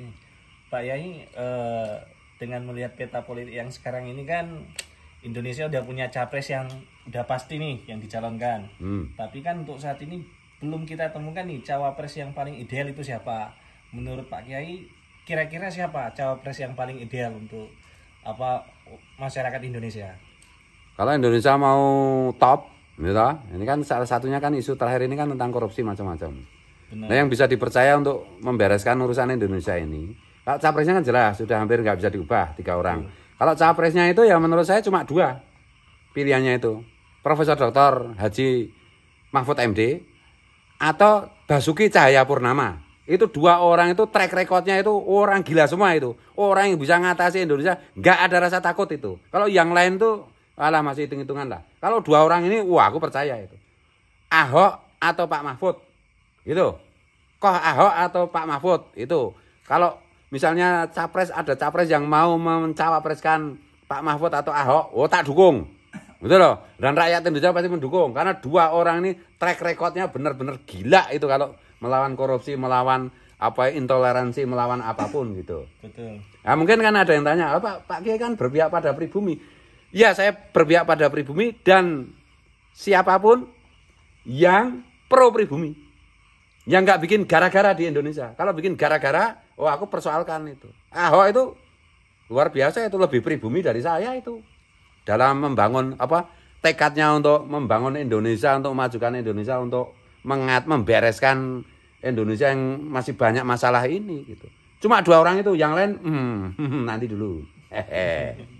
Hmm. Pak Yai eh, dengan melihat peta politik yang sekarang ini kan Indonesia udah punya capres yang udah pasti nih yang dicalonkan. Hmm. Tapi kan untuk saat ini belum kita temukan nih cawapres yang paling ideal itu siapa. Menurut Pak Kiai kira-kira siapa cawapres yang paling ideal untuk apa masyarakat Indonesia? Kalau Indonesia mau top, ya ini kan salah satunya kan isu terakhir ini kan tentang korupsi macam-macam. Nah, yang bisa dipercaya untuk membereskan urusan Indonesia ini, kalau capresnya kan jelas sudah hampir nggak bisa diubah tiga orang. Hmm. Kalau capresnya itu ya menurut saya cuma dua pilihannya itu, Profesor Dr. Haji Mahfud MD atau Basuki Cahaya Purnama. Itu dua orang itu track recordnya itu orang gila semua itu. Orang yang bisa ngatasi Indonesia nggak ada rasa takut itu. Kalau yang lain tuh alah masih hitung-hitungan lah. Kalau dua orang ini wah aku percaya itu. Ahok atau Pak Mahfud itu. Koh Ahok atau Pak Mahfud itu. Kalau misalnya capres ada capres yang mau mencawapreskan Pak Mahfud atau Ahok, oh tak dukung. Betul gitu loh. Dan rakyat Indonesia pasti mendukung karena dua orang ini track recordnya benar-benar gila itu kalau melawan korupsi, melawan apa intoleransi melawan apapun gitu. Betul. Nah, mungkin kan ada yang tanya, oh, Pak Pak Kiai kan berpihak pada pribumi. Ya, saya berpihak pada pribumi dan siapapun yang pro pribumi. Yang nggak bikin gara-gara di Indonesia. Kalau bikin gara-gara, oh aku persoalkan itu. Ahok oh, itu luar biasa itu lebih pribumi dari saya itu. Dalam membangun apa tekadnya untuk membangun Indonesia, untuk memajukan Indonesia, untuk mengat membereskan Indonesia yang masih banyak masalah ini gitu. Cuma dua orang itu, yang lain hmm, nanti dulu. Hehehe.